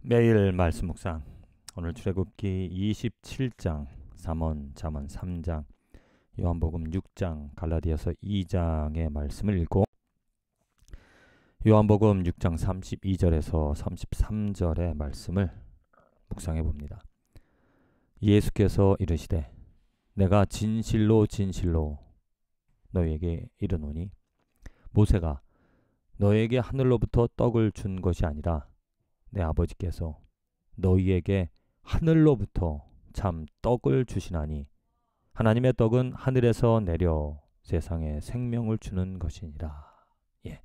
매일 말씀 묵상 오늘 출애굽기 27장 3원 잠언 3장 요한복음 6장 갈라디아서 2장의 말씀을 읽고 요한복음 6장 32절에서 33절의 말씀을 묵상해 봅니다. 예수께서 이르시되 내가 진실로 진실로 너에게 희 이르노니 모세가 너에게 하늘로부터 떡을 준 것이 아니라 내 아버지께서 너희에게 하늘로부터 참 떡을 주시나니 하나님의 떡은 하늘에서 내려 세상에 생명을 주는 것이니라. 예.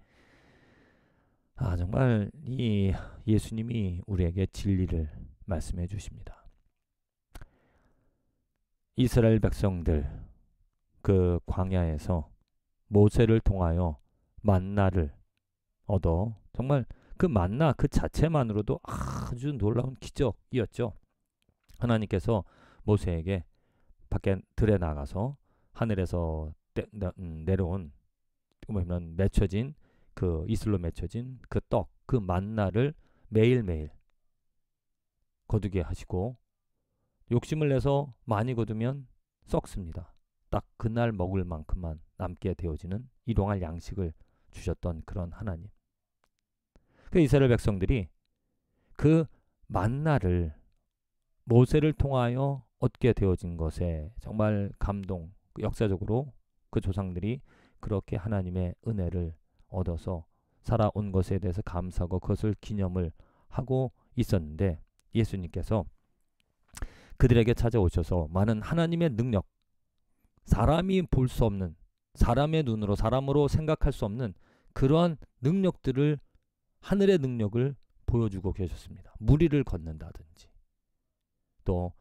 아 정말 이 예수님이 우리에게 진리를 말씀해 주십니다. 이스라엘 백성들 그 광야에서 모세를 통하여 만나를 얻어 정말 그 만나 그 자체만으로도 아주 놀라운 기적이었죠. 하나님께서 모세에게 밖에 들에 나가서 하늘에서 때, 나, 음, 내려온 뭐냐면 맺혀진 그 이슬로 맺혀진 그 떡, 그 만나를 매일매일 거두게 하시고 욕심을 내서 많이 거두면 썩습니다. 딱 그날 먹을 만큼만 남게 되어지는 일용할 양식을 주셨던 그런 하나님. 그 이스라엘 백성들이 그 만나를 모세를 통하여 얻게 되어진 것에 정말 감동, 역사적으로 그 조상들이 그렇게 하나님의 은혜를 얻어서 살아온 것에 대해서 감사하고 그것을 기념을 하고 있었는데 예수님께서 그들에게 찾아오셔서 많은 하나님의 능력, 사람이 볼 수 없는, 사람의 눈으로, 사람으로 생각할 수 없는 그러한 능력들을 하늘의 능력을 보여주고 계셨습니다. 무리를 걷는다든지 또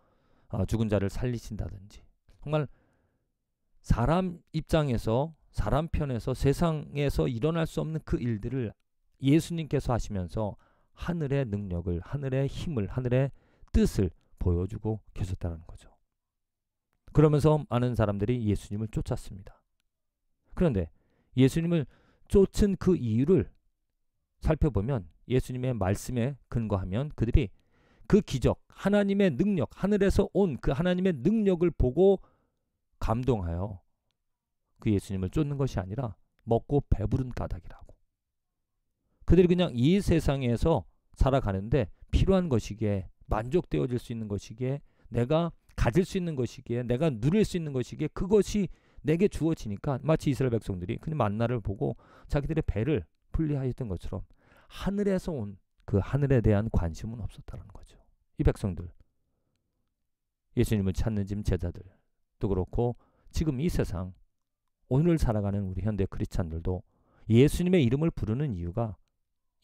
아, 죽은 자를 살리신다든지 정말 사람 입장에서 사람 편에서 세상에서 일어날 수 없는 그 일들을 예수님께서 하시면서 하늘의 능력을 하늘의 힘을 하늘의 뜻을 보여주고 계셨다는 거죠. 그러면서 많은 사람들이 예수님을 쫓았습니다. 그런데 예수님을 쫓은 그 이유를 살펴보면 예수님의 말씀에 근거하면 그들이 그 기적, 하나님의 능력, 하늘에서 온 그 하나님의 능력을 보고 감동하여 그 예수님을 쫓는 것이 아니라 먹고 배부른 까닭이라고 그들이 그냥 이 세상에서 살아가는데 필요한 것이기에 만족되어질 수 있는 것이기에 내가 가질 수 있는 것이기에 내가 누릴 수 있는 것이기에 그것이 내게 주어지니까 마치 이스라엘 백성들이 그 만나를 보고 자기들의 배를 분리하였던 것처럼 하늘에서 온 그 하늘에 대한 관심은 없었다는 거죠. 이 백성들 예수님을 찾는 지금 제자들 또 그렇고 지금 이 세상 오늘 살아가는 우리 현대 크리스찬들도 예수님의 이름을 부르는 이유가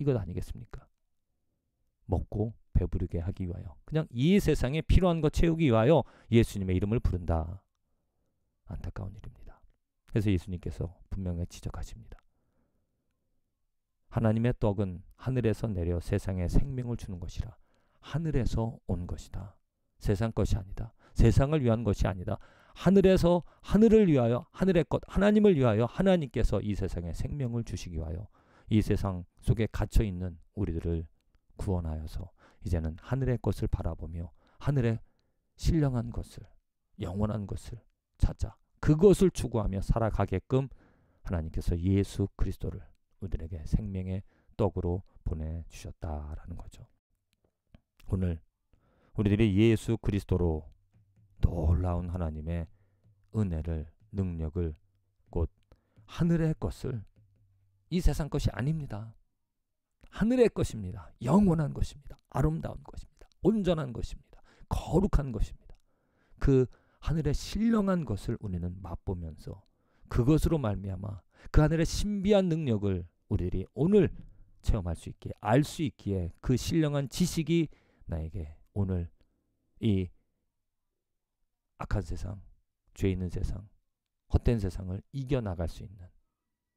이것 아니겠습니까? 먹고 배부르게 하기 위하여 그냥 이 세상에 필요한 것 채우기 위하여 예수님의 이름을 부른다. 안타까운 일입니다. 그래서 예수님께서 분명히 지적하십니다. 하나님의 떡은 하늘에서 내려 세상에 생명을 주는 것이라. 하늘에서 온 것이다. 세상 것이 아니다. 세상을 위한 것이 아니다. 하늘에서 하늘을 위하여 하늘의 것 하나님을 위하여 하나님께서 이 세상에 생명을 주시기 위하여 이 세상 속에 갇혀 있는 우리들을 구원하여서 이제는 하늘의 것을 바라보며 하늘의 신령한 것을 영원한 것을 찾아 그것을 추구하며 살아가게끔 하나님께서 예수 그리스도를 우리들에게 생명의 떡으로 보내주셨다라는 거죠. 오늘 우리들이 예수 그리스도로 놀라운 하나님의 은혜를 능력을 곧 하늘의 것을 이 세상 것이 아닙니다. 하늘의 것입니다. 영원한 것입니다. 아름다운 것입니다. 온전한 것입니다. 거룩한 것입니다. 그 하늘의 신령한 것을 우리는 맛보면서 그것으로 말미암아 그 하늘의 신비한 능력을 우리들이 오늘 체험할 수 있게 알 수 있기에 그 신령한 지식이 나에게 오늘 이 악한 세상, 죄 있는 세상, 헛된 세상을 이겨 나갈 수 있는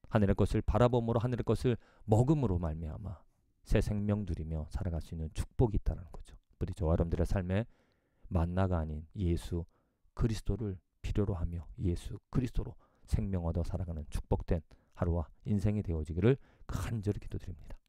하늘의 것을 바라봄으로 하늘의 것을 먹음으로 말미암아 새 생명 누리며 살아갈 수 있는 축복이 있다는 거죠. 우리 저와 여러분들의 삶에 만나가 아닌 예수 그리스도를 필요로 하며 예수 그리스도로 생명 얻어 살아가는 축복된 하루와 인생이 되어지기를 간절히 기도드립니다.